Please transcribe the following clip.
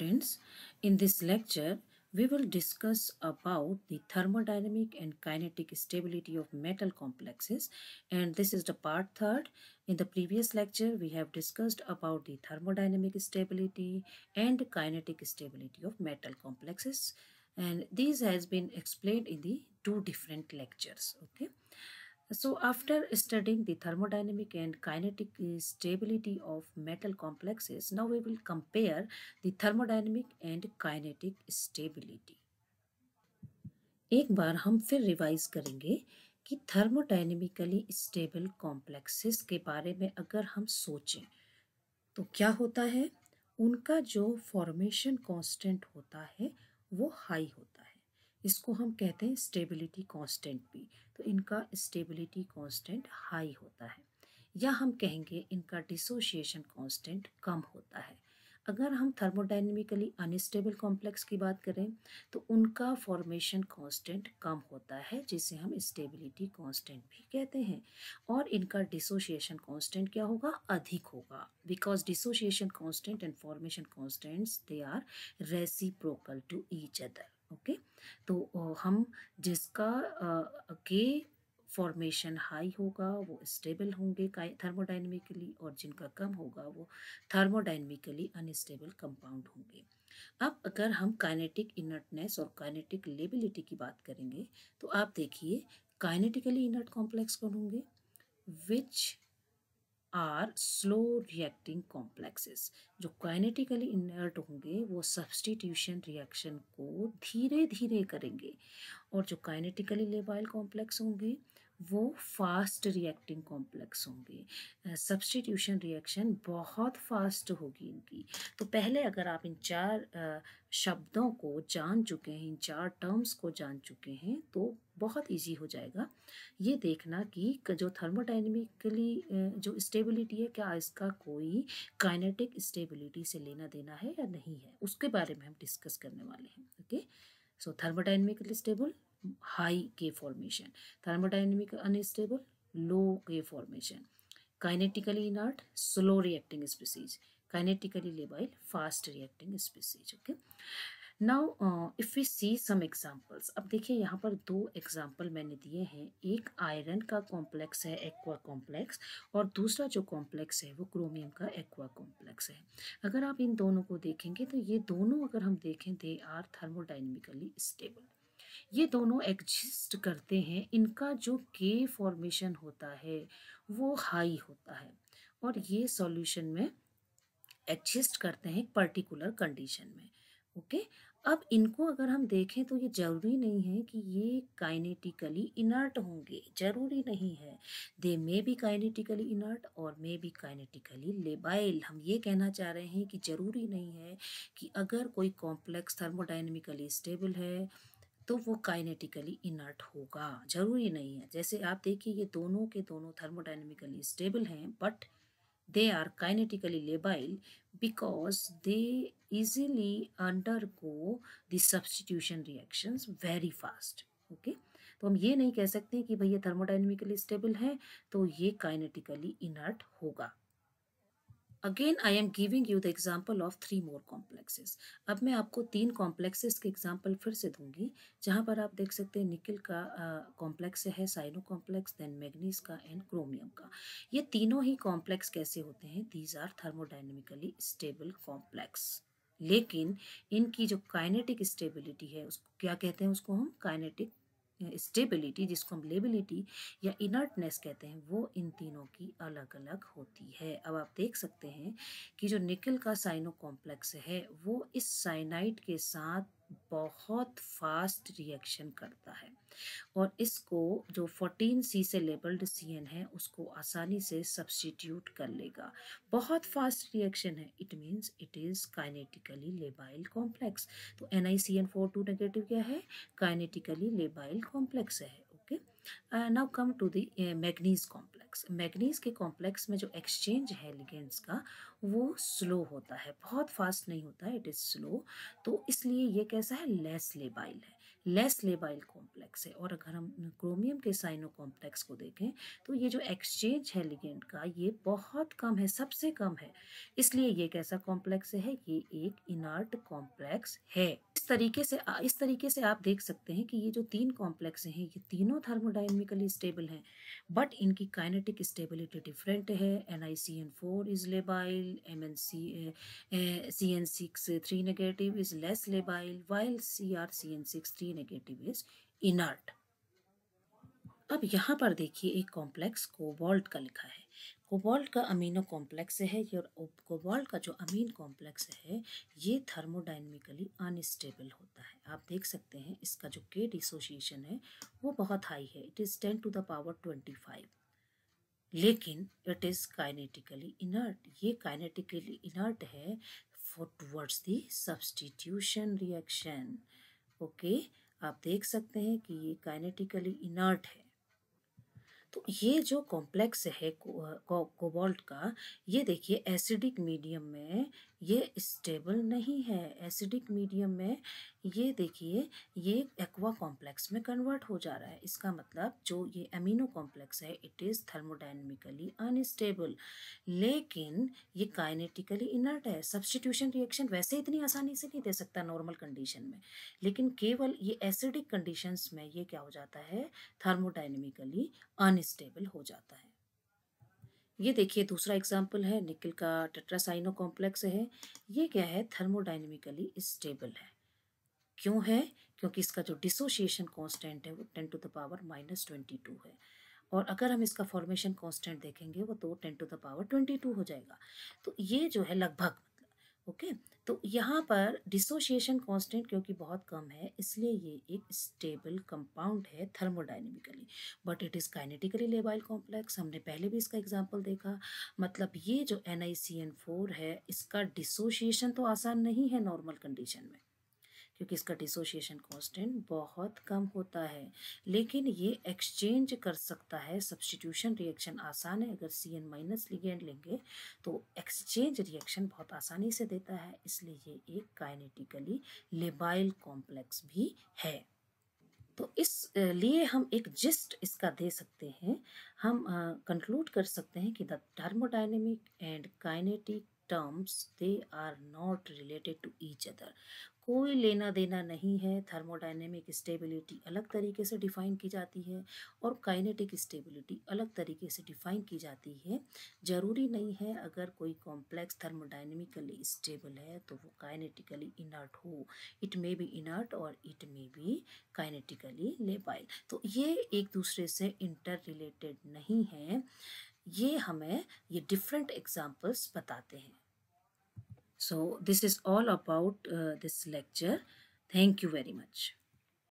Friends, in this lecture, we will discuss about the thermodynamic and kinetic stability of metal complexes and this is the part third. In the previous lecture, we have discussed about the thermodynamic stability and kinetic stability of metal complexes and these has been explained in the two different lectures. Okay. So after studying the thermodynamic and kinetic stability of metal complexes, now we will compare the thermodynamic and kinetic stability. एक बार हम फिर revise करेंगे कि thermodynamically stable complexes के बारे में अगर हम सोचें तो क्या होता है उनका जो फॉर्मेशन कांस्टेंट होता है वो हाई होता है इसको हम कहते हैं स्टेबिलिटी कांस्टेंट भी तो इनका स्टेबिलिटी कांस्टेंट हाई होता है या हम कहेंगे इनका डिसोशिएशन कांस्टेंट कम होता है अगर हम थर्मोडाइनमिकली अनस्टेबल कॉम्प्लेक्स की बात करें तो उनका फॉर्मेशन कांस्टेंट कम होता है जिसे हम स्टेबिलिटी कांस्टेंट भी कहते हैं और इनका डिसोशिएशन कांस्टेंट क्या होगा अधिक होगा because dissociation constant and formation constants they are reciprocal to each other okay तो हम जिसका के फॉर्मेशन हाई होगा वो स्टेबल होंगे थर्मोडाइनमिकली और जिनका कम होगा वो थर्मोडाइनमिकली अनस्टेबल कंपाउंड होंगे अब अगर हम काइनेटिक इनर्टनेस और काइनेटिक लेबिलिटी की बात करेंगे तो आप देखिए काइनेटिकली इनर्ट कॉम्प्लेक्स कौन होंगे which are slow reacting complexes जो काइनेटिकली इनर्ट होंगे वो सब्सटीट्यूशन रिएक्शन को धीरे धीरे करेंगे और जो काइनेटिकली लेबाइल कॉम्प्लेक्स होंगे वो फास्ट रिएक्टिंग कॉम्प्लेक्स होंगे सब्सटीट्यूशन रिएक्शन बहुत फास्ट होगी इनकी तो पहले अगर आप इन चार शब्दों को जान चुके हैं इन चार टर्म्स को जान चुके हैं तो बहुत इजी हो जाएगा ये देखना कि जो थर्मोडाइनमिकली जो स्टेबिलिटी है क्या इसका कोई काइनेटिक स्टेबिलिटी से लेना देना है या नहीं है उसके बारे में हम डिस्कस करने वाले हैं okay so thermodynamically stable high K formation thermodynamic unstable low K formation kinetically inert slow reacting species kinetically labile fast reacting species okay now if we see some examples अब देखिए यहाँ पर दो एग्जांपल मैंने दिए हैं एक आयरन का कॉम्प्लेक्स है एक्वा कॉम्प्लेक्स और दूसरा जो कॉम्प्लेक्स है वो क्रोमियम का एक्वा कॉम्प्लेक्स है अगर आप इन दोनों को देखेंगे तो ये दोनों अगर हम देखें दे आर थर्मोडाइनमिकली स्टेबल ये दोनों एग्जिस्ट करते हैं इनका जो के फॉर्मेशन होता है वो हाई होता है और ये सॉल्यूशन में एग्जिस्ट करते हैं एक पर्टिकुलर कंडीशन में ओके okay? अब इनको अगर हम देखें तो ये ज़रूरी नहीं है कि ये काइनेटिकली इनर्ट होंगे ज़रूरी नहीं है they may be kinetically inert और मे बी काइनेटिकली लेबाइल हम ये कहना चाह रहे हैं कि ज़रूरी नहीं है कि अगर कोई कॉम्प्लेक्स थर्मोडाइनमिकली स्टेबल है तो वो काइनेटिकली इनर्ट होगा ज़रूरी नहीं है जैसे आप देखिए ये दोनों के दोनों थर्मोडाइनमिकली स्टेबल हैं but They are kinetically labile because they easily undergo the substitution reactions very fast. Okay. तो हम ये नहीं कह सकते कि भैया थर्मोडाइनमिकली स्टेबल है तो ये काइनेटिकली इनर्ट होगा again I am giving you the example of three more complexes अब मैं आपको तीन कॉम्प्लेक्सेस के एग्जाम्पल फिर से दूंगी जहाँ पर आप देख सकते हैं निकिल का कॉम्प्लेक्स uh, है साइनो कॉम्प्लेक्स देन मैगनीज का एंड क्रोमियम का ये तीनों ही कॉम्प्लेक्स कैसे होते हैं these are thermodynamically stable complex लेकिन इनकी जो काइनेटिक स्टेबिलिटी है उसको क्या कहते हैं उसको हम काइनेटिक स्टेबिलिटी जिसको हम लेबिलिटी या इनर्टनेस कहते हैं वो इन तीनों की अलग अलग होती है अब आप देख सकते हैं कि जो निकल का साइनो कॉम्प्लेक्स है वो इस साइनाइट के साथ बहुत फास्ट रिएक्शन करता है और इसको जो 14 सी से लेबल्ड सी है उसको आसानी से सब्सटीट्यूट कर लेगा बहुत फास्ट रिएक्शन है it means it is kinetically labile complex तो N I C N four two negative क्या है काइनेटिकली लेबाइल कॉम्प्लेक्स है now come to the manganese complex manganese के कॉम्प्लेक्स में जो एक्सचेंज है लिगेंड्स का वो स्लो होता है बहुत फास्ट नहीं होता है इट इज़ स्लो तो इसलिए ये कैसा है लेस लेबाइल है लेस लेबाइल कॉम्प्लेक्स है और अगर हम क्रोमियम के साइनो कॉम्प्लेक्स को देखें तो ये जो एक्सचेंज है लिगेंड का ये बहुत कम है सबसे कम है इसलिए ये कैसा कॉम्प्लेक्स है ये एक इनार्ट कॉम्प्लेक्स है इस तरीके से इस तरीके से आप देख सकते हैं कि ये जो तीन कॉम्प्लेक्स हैं ये तीनों थर्मोडाइनमिकली स्टेबल हैं बट इनकी काइनेटिक स्टेबिलिटी डिफरेंट है N I C N four is labile M N C C N six three negative is less labile while C R C N six three negative is inert अब यहाँ पर देखिए एक complex cobalt का लिखा है cobalt का amino complex है और कोबाल्ट का जो अमीन कॉम्प्लेक्स है ये थर्मोडाइनमिकली अनस्टेबल होता है आप देख सकते हैं इसका जो के डिसोसिएशन है वो बहुत हाई है it is ten to the power twenty five लेकिन इट इज़ काइनेटिकली इनर्ट ये काइनेटिकली इनर्ट है for towards the substitution reaction okay आप देख सकते हैं कि ये काइनेटिकली इनर्ट है तो ये जो कॉम्प्लेक्स है कोबाल्ट को, का ये देखिए एसिडिक मीडियम में ये स्टेबल नहीं है एसिडिक मीडियम में ये देखिए ये एक्वा कॉम्प्लेक्स में कन्वर्ट हो जा रहा है इसका मतलब जो ये अमीनो कॉम्प्लेक्स है इट इज़ थर्मोडाइनमिकली अनस्टेबल लेकिन ये काइनेटिकली इनर्ट है सब्सटीट्यूशन रिएक्शन वैसे इतनी आसानी से नहीं दे सकता नॉर्मल कंडीशन में लेकिन केवल ये एसिडिक कंडीशंस में ये क्या हो जाता है थर्मोडाइनमिकली अनस्टेबल हो जाता है ये देखिए दूसरा एग्जाम्पल है निकल का टेट्रासाइनो कॉम्प्लेक्स है ये क्या है थर्मोडाइनमिकली स्टेबल है क्यों है क्योंकि इसका जो डिसोशिएशन कांस्टेंट है वो ten to the power minus twenty two है और अगर हम इसका फॉर्मेशन कांस्टेंट देखेंगे वो तो ten to the power twenty two हो जाएगा तो ये जो है लगभग ओके तो यहाँ पर डिसोशिएशन कांस्टेंट क्योंकि बहुत कम है इसलिए ये एक स्टेबल कंपाउंड है thermodynamically but it is kinetically labile complex हमने पहले भी इसका एग्जांपल देखा मतलब ये जो एन फोर है इसका डिसोशिएशन तो आसान नहीं है नॉर्मल कंडीशन में क्योंकि इसका डिसोशिएशन कॉन्स्टेंट बहुत कम होता है लेकिन ये एक्सचेंज कर सकता है सब्सटीट्यूशन रिएक्शन आसान है अगर सी एन माइनस लिगेंड लेंगे तो एक्सचेंज रिएक्शन बहुत आसानी से देता है इसलिए ये एक काइनेटिकली लेबाइल कॉम्प्लेक्स भी है तो इस लिए हम एक जिस्ट इसका दे सकते हैं हम कंक्लूड कर सकते हैं कि the thermodynamic and kinetic terms they are not related to each other कोई लेना देना नहीं है थर्मोडाइनेमिक स्टेबिलिटी अलग तरीके से डिफाइन की जाती है और काइनेटिक स्टेबिलिटी अलग तरीके से डिफाइन की जाती है ज़रूरी नहीं है अगर कोई कॉम्प्लेक्स थर्मोडाइनमिकली स्टेबल है तो वो काइनेटिकली इनर्ट हो इट मे बी इनर्ट और it may be kinetically labile तो ये एक दूसरे से इंटर रिलेटेड नहीं है ये हमें ये डिफरेंट एग्जाम्पल्स बताते हैं So this is all about uh, this lecture. Thank you very much.